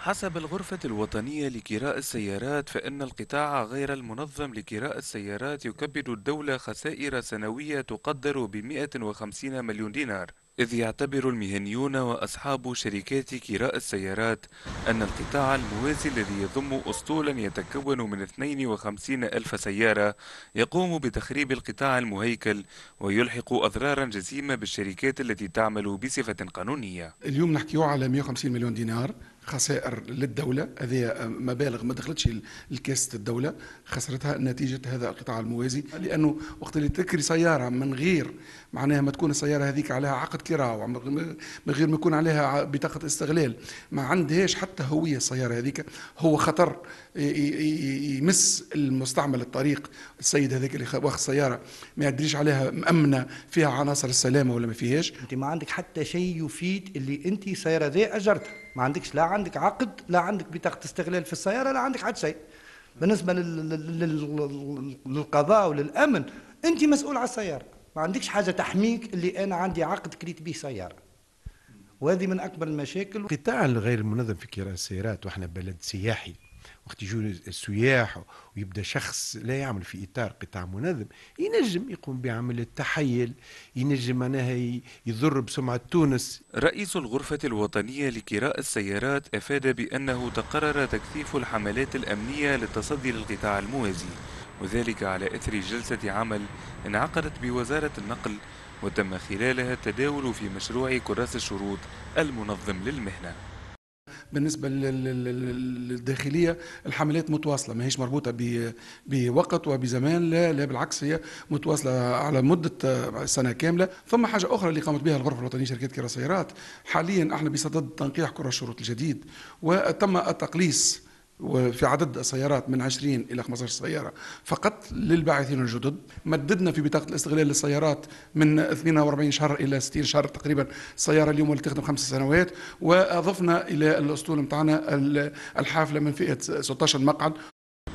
حسب الغرفة الوطنية لكراء السيارات فإن القطاع غير المنظم لكراء السيارات يكبد الدولة خسائر سنوية تقدر ب 150 مليون دينار إذ يعتبر المهنيون وأصحاب شركات كراء السيارات أن القطاع الموازي الذي يضم أسطولا يتكون من 52 ألف سيارة يقوم بتخريب القطاع المهيكل ويلحق أضرارا جسيمة بالشركات التي تعمل بصفة قانونية اليوم نحكيه على 150 مليون دينار خسائر للدوله هذه مبالغ ما دخلتش لكاسه الدوله خسرتها نتيجه هذا القطاع الموازي لانه وقت اللي تكري سياره من غير معناها ما تكون السياره هذيك عليها عقد كراء من غير ما يكون عليها بطاقه استغلال ما عندهاش حتى هويه السياره هذيك هو خطر يمس المستعمل الطريق السيد هذاك اللي واخذ سياره ما يدريش عليها مامنه فيها عناصر السلامه ولا ما فيهاش انت ما عندك حتى شيء يفيد اللي انت سياره ذي اجرتها ما عندكش لا عندك عقد لا عندك بطاقه استغلال في السياره لا عندك حتى شيء بالنسبه للقضاء وللامن انت مسؤول على السياره ما عندكش حاجه تحميك اللي انا عندي عقد كريت به سياره وهذه من اكبر المشاكل القطاع الغير المنظم في كراء السيارات واحنا بلد سياحي وقت يجون السياح ويبدا شخص لا يعمل في اطار قطاع منظم ينجم يقوم بعمل التحيل ينجم معناها يضر بسمعه تونس. رئيس الغرفه الوطنيه لكراء السيارات افاد بانه تقرر تكثيف الحملات الامنيه للتصدي للقطاع الموازي وذلك على اثر جلسه عمل انعقدت بوزاره النقل وتم خلالها التداول في مشروع كراس الشروط المنظم للمهنه. بالنسبه للداخليه الحملات متواصله هيش مربوطه بوقت وبزمان لا لا بالعكس هي متواصله على مده سنه كامله ثم حاجه اخرى اللي قامت بها الغرفه الوطنيه كرة سيارات حاليا احنا بصدد تنقيح كره الشروط الجديد وتم التقليص وفي عدد سيارات من 20 إلى 15 سيارة فقط للباعثين الجدد مددنا في بطاقة الاستغلال للسيارات من 42 شهر إلى 60 شهر تقريبا سياره اليوم اللي تخدم خمس سنوات وأضفنا إلى الأسطول بتاعنا الحافلة من فئة 16 مقعد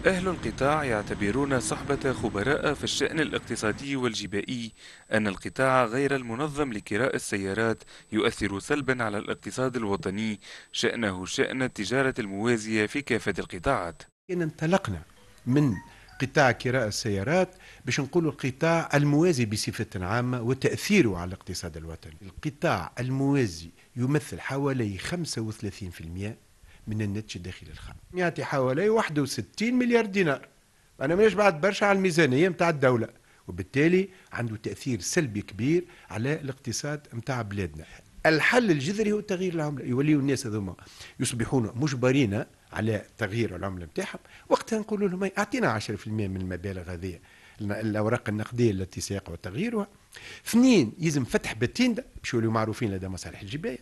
أهل القطاع يعتبرون صحبة خبراء في الشأن الاقتصادي والجبائي أن القطاع غير المنظم لكراء السيارات يؤثر سلبا على الاقتصاد الوطني شأنه شأن التجارة الموازية في كافة القطاعات إن انطلقنا من قطاع كراء السيارات باش نقولوا القطاع الموازي بصفة عامة وتأثيره على الاقتصاد الوطني القطاع الموازي يمثل حوالي 35% من الناتج الداخلي الخام يعطي حوالي 61 مليار دينار أنا مش بعد برشا على الميزانية نتاع الدولة وبالتالي عنده تأثير سلبي كبير على الاقتصاد نتاع بلادنا الحل الجذري هو تغيير العملة يوليوا الناس هذوما يصبحون مجبرين على تغيير العملة نتاعهم وقتها نقول لهم إيه، أعطينا 10% من المبالغ هذه الاوراق النقديه التي سيقع تغييرها. اثنين يلزم فتح بتيندا باش يوليو معروفين لدى مصالح الجبايه.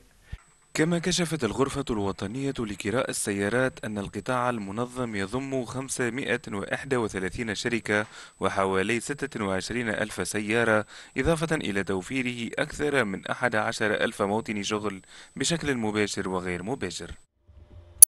كما كشفت الغرفة الوطنية لكراء السيارات أن القطاع المنظم يضم 531 شركة وحوالي 26 ألف سيارة إضافة إلى توفيره أكثر من 11 ألف موطن شغل بشكل مباشر وغير مباشر